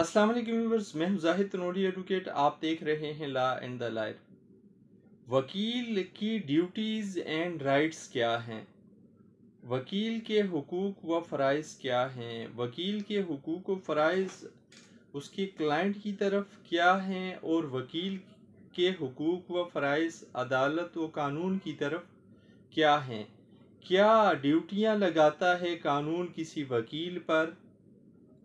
अस्सलाम वालेकुम व्यूवर्स मैं हूं जाहिद तनोरी एडवोकेट आप देख रहे हैं लॉ एंड द लाइफ वकील की ड्यूटीज़ एंड राइट्स क्या हैं वकील के हकूक़ व फ़राइज़ क्या हैं वकील के हकूक़ व फ़राइज़ उसके क्लाइंट की तरफ क्या हैं और वकील के हकूक़ व फ़राइज़ अदालत व कानून की तरफ क्या हैं क्या ड्यूटियां लगाता है कानून किसी वकील पर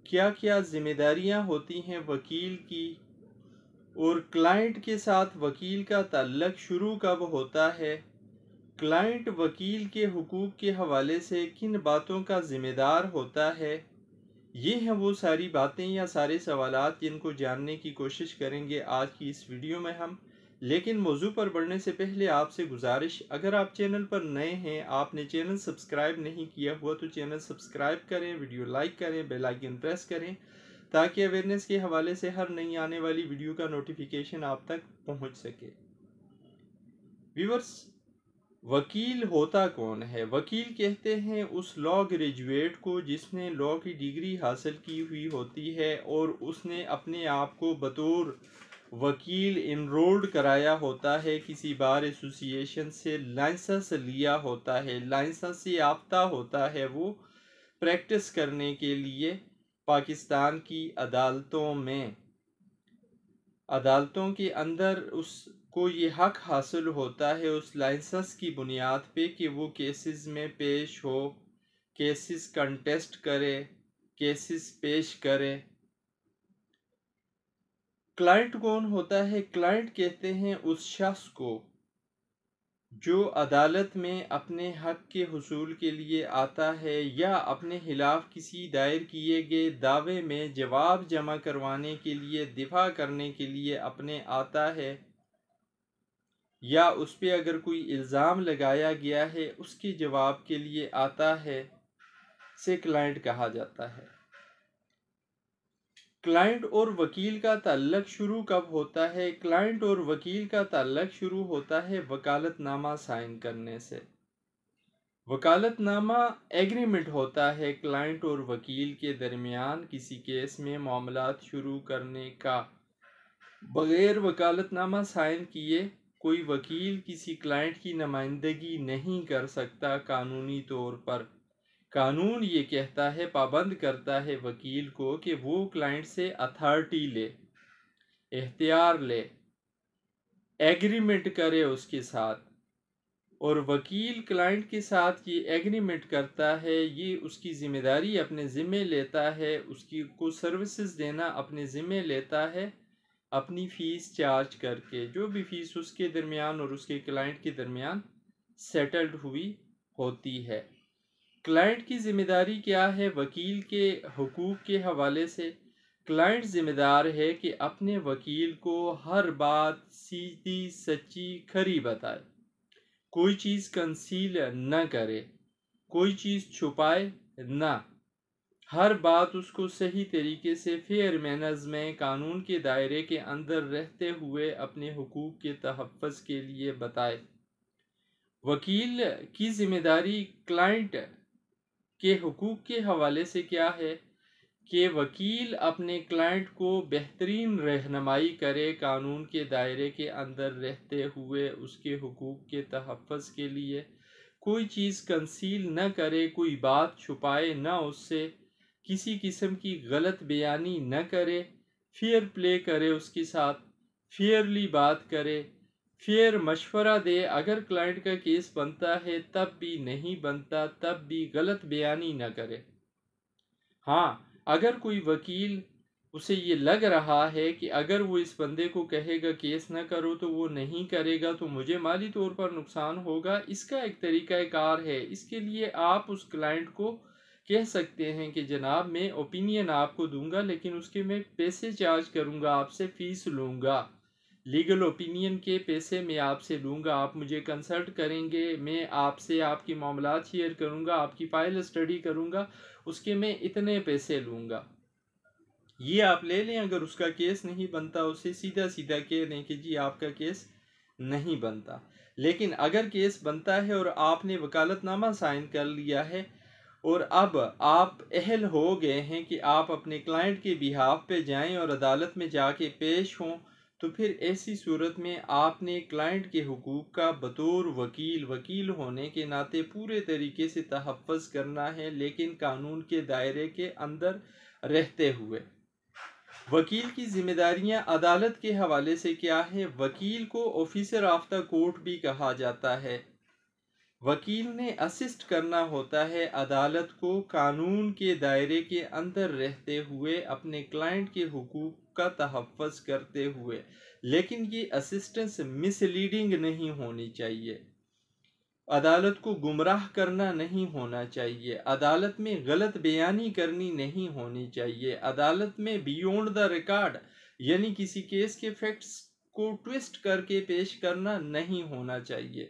क्या क्या जिम्मेदारियां होती हैं वकील की और क्लाइंट के साथ वकील का तल्लक शुरू कब होता है क्लाइंट वकील के हकूक़ के हवाले से किन बातों का ज़िम्मेदार होता है ये हैं वो सारी बातें या सारे सवाल जिनको जानने की कोशिश करेंगे आज की इस वीडियो में हम लेकिन मौजू पर बढ़ने से पहले आपसे गुजारिश अगर आप चैनल पर नए हैं आपने चैनल सब्सक्राइब नहीं किया हुआ तो चैनल सब्सक्राइब करें वीडियो लाइक करें बेल आइकन प्रेस करें ताकि अवेयरनेस के हवाले से हर नई आने वाली वीडियो का नोटिफिकेशन आप तक पहुंच सके व्यूवर्स वकील होता कौन है वकील कहते हैं उस लॉ ग्रेजुएट को जिसने लॉ की डिग्री हासिल की हुई होती है और उसने अपने आप को बतौर वकील इनरोल्ड कराया होता है किसी बार एसोसिएशन से लाइसेंस लिया होता है लाइसेंस याफ्ता होता है वो प्रैक्टिस करने के लिए पाकिस्तान की अदालतों में अदालतों के अंदर उसको ये हक हासिल होता है उस लाइसेंस की बुनियाद पे कि वो केसेस में पेश हो केसेस कंटेस्ट करे केसेस पेश करे क्लाइंट कौन होता है क्लाइंट कहते हैं उस शख्स को जो अदालत में अपने हक के हसूल के लिए आता है या अपने खिलाफ किसी दायर किए गए दावे में जवाब जमा करवाने के लिए दिफा करने के लिए अपने आता है या उस पर अगर कोई इल्ज़ाम लगाया गया है उसके जवाब के लिए आता है से क्लाइंट कहा जाता है क्लाइंट और वकील का ताल्लक शुरू कब होता है क्लाइंट और वकील का ताल्लक शुरू होता है वकालतनामा साइन करने से वकालतनामा एग्रीमेंट होता है क्लाइंट और वकील के दरमियान किसी केस में मामला शुरू करने का बग़ैर वकालतनामा साइन किए कोई वकील किसी क्लाइंट की नुमाइंदगी नहीं कर सकता कानूनी तौर पर कानून ये कहता है पाबंद करता है वकील को कि वो क्लाइंट से अथॉरिटी ले इख्तियार ले एग्रीमेंट करे उसके साथ और वकील क्लाइंट के साथ ये एग्रीमेंट करता है ये उसकी ज़िम्मेदारी अपने ज़िम्मे लेता है उसकी को सर्विसेज देना अपने ज़िम्मे लेता है अपनी फ़ीस चार्ज करके जो भी फ़ीस उसके दरमियान और उसके क्लाइंट के दरमियान सेटल्ड हुई होती है क्लाइंट की ज़िम्मेदारी क्या है वकील के हकूक़ के हवाले से क्लाइंट ज़िम्मेदार है कि अपने वकील को हर बात सीधी सच्ची खरी बताए कोई चीज़ कंसील न करे कोई चीज़ छुपाए ना हर बात उसको सही तरीके से फेयर मैनर्स में कानून के दायरे के अंदर रहते हुए अपने हकूक़ के तहफ़ के लिए बताए वकील की ज़िम्मेदारी क्लाइंट के हकूक़ के हवाले से क्या है कि वकील अपने क्लाइंट को बेहतरीन रहनमाई करे कानून के दायरे के अंदर रहते हुए उसके हकूक़ के तहफ़ के लिए कोई चीज़ कंसील न करे कोई बात छुपाए ना उससे किसी किस्म की गलत बयानी न करे फेयर प्ले करे उसके साथ फेयरली बात करे फिर मशवरा दे अगर क्लाइंट का केस बनता है तब भी नहीं बनता तब भी गलत बयानी ना करे हाँ अगर कोई वकील उसे ये लग रहा है कि अगर वो इस बंदे को कहेगा केस ना करो तो वो नहीं करेगा तो मुझे माली तौर पर नुकसान होगा इसका एक तरीक़ाकार है इसके लिए आप उस क्लाइंट को कह सकते हैं कि जनाब मैं ओपिनियन आपको दूंगा लेकिन उसके मैं पैसे चार्ज करूंगा आपसे फ़ीस लूँगा लीगल ओपिनियन के पैसे मैं आपसे लूँगा आप मुझे कंसल्ट करेंगे मैं आपसे आपकी मामला शेयर करूँगा आपकी फाइल स्टडी करूँगा उसके मैं इतने पैसे लूँगा ये आप ले लें अगर उसका केस नहीं बनता उसे सीधा सीधा कह दें कि जी आपका केस नहीं बनता लेकिन अगर केस बनता है और आपने वकालतनामा साइन कर लिया है और अब आप अहल हो गए हैं कि आप अपने क्लाइंट के बिहाफ पे जाएं और अदालत में जाके पेश हों तो फिर ऐसी सूरत में आपने क्लाइंट के हकूक़ का बतौर वकील वकील होने के नाते पूरे तरीके से तहफ़ करना है लेकिन कानून के दायरे के अंदर रहते हुए वकील की जिम्मेदारियां अदालत के हवाले से क्या है वकील को ऑफिसर द कोर्ट भी कहा जाता है वकील ने असिस्ट करना होता है अदालत को कानून के दायरे के अंदर रहते हुए अपने क्लाइंट के हकूक़ का तहफ़ करते हुए लेकिन ये असिस्टेंस मिसलीडिंग नहीं होनी चाहिए अदालत को गुमराह करना नहीं होना चाहिए अदालत में गलत बयानी करनी नहीं होनी चाहिए अदालत में बियॉन्ड द रिकॉर्ड यानी किसी केस के फैक्ट्स को ट्विस्ट करके पेश करना नहीं होना चाहिए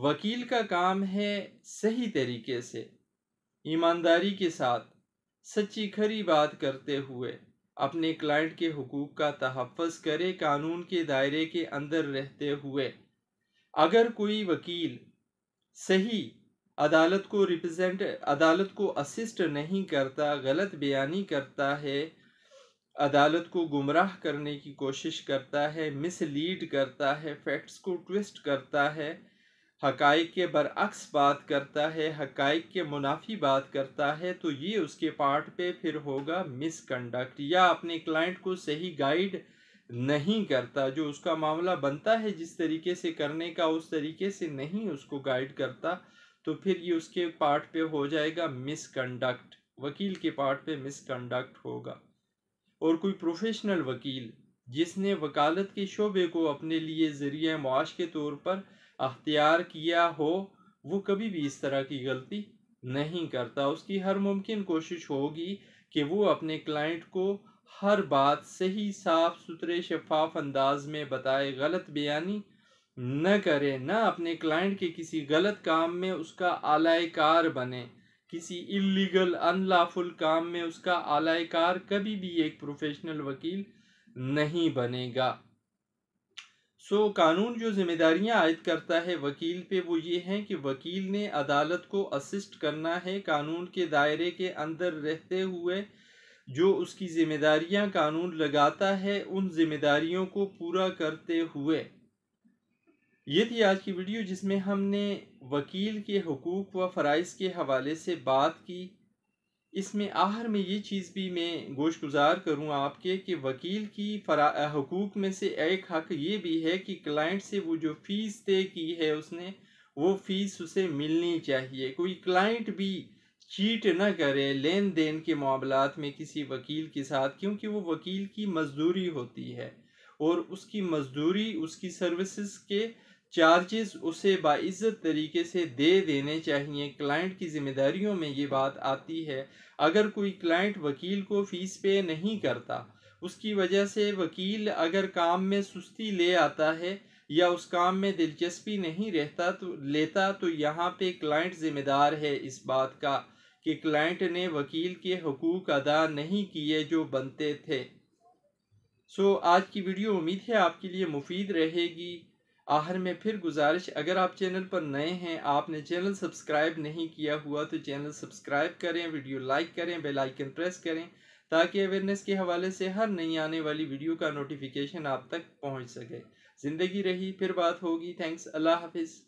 वकील का काम है सही तरीके से ईमानदारी के साथ सच्ची खरी बात करते हुए अपने क्लाइंट के हकूक़ का तहफ़ करे कानून के दायरे के अंदर रहते हुए अगर कोई वकील सही अदालत को रिप्रेजेंट अदालत को असिस्ट नहीं करता गलत बयानी करता है अदालत को गुमराह करने की कोशिश करता है मिसलीड करता है फैक्ट्स को ट्विस्ट करता है हकाइक के बरक्स बात करता है हकाइक के मुनाफी बात करता है तो ये उसके पार्ट पे फिर होगा मिसकंडक्ट या अपने क्लाइंट को सही गाइड नहीं करता जो उसका मामला बनता है जिस तरीके से करने का उस तरीके से नहीं उसको गाइड करता तो फिर ये उसके पार्ट पे हो जाएगा मिसकंडक्ट वकील के पार्ट पे मिसकंडक्ट होगा और कोई प्रोफेशनल वकील जिसने वकालत के शोबे को अपने लिए ज़रिए मुआश के तौर पर अख्तियार किया हो वो कभी भी इस तरह की गलती नहीं करता उसकी हर मुमकिन कोशिश होगी कि वो अपने क्लाइंट को हर बात सही साफ सुथरे शफाफ अंदाज में बताए गलत बयानी न करे न अपने क्लाइंट के किसी गलत काम में उसका आलायकार बने किसी इलीगल अनलाफुल काम में उसका आलायकार कभी भी एक प्रोफेशनल वकील नहीं बनेगा सो so, कानून जो जिम्मेदारियां आयद करता है वकील पे वो ये हैं कि वकील ने अदालत को असिस्ट करना है कानून के दायरे के अंदर रहते हुए जो उसकी जिम्मेदारियां कानून लगाता है उन जिम्मेदारियों को पूरा करते हुए ये थी आज की वीडियो जिसमें हमने वकील के हकूक़ व फ़राइज़ के हवाले से बात की इसमें आखिर में ये चीज़ भी मैं गोश गुजार करूँ आपके कि वकील की फरा हकूक़ में से एक हक ये भी है कि क्लाइंट से वो जो फ़ीस तय की है उसने वो फ़ीस उसे मिलनी चाहिए कोई क्लाइंट भी चीट ना करे लेन देन के मामला में किसी वकील के साथ क्योंकि वो वकील की मजदूरी होती है और उसकी मजदूरी उसकी सर्विसेज के चार्जेस उसे बाइज़्ज़त तरीके से दे देने चाहिए क्लाइंट की जिम्मेदारियों में ये बात आती है अगर कोई क्लाइंट वकील को फ़ीस पे नहीं करता उसकी वजह से वकील अगर काम में सुस्ती ले आता है या उस काम में दिलचस्पी नहीं रहता तो लेता तो यहाँ पे क्लाइंट ज़िम्मेदार है इस बात का कि क्लाइंट ने वकील के हकूक़ अदा नहीं किए जो बनते थे सो so, आज की वीडियो उम्मीद है आपके लिए मुफीद रहेगी आखिर में फिर गुजारिश अगर आप चैनल पर नए हैं आपने चैनल सब्सक्राइब नहीं किया हुआ तो चैनल सब्सक्राइब करें वीडियो लाइक करें बेल आइकन प्रेस करें ताकि अवेयरनेस के हवाले से हर नई आने वाली वीडियो का नोटिफिकेशन आप तक पहुंच सके ज़िंदगी रही फिर बात होगी थैंक्स अल्लाह हाफिज़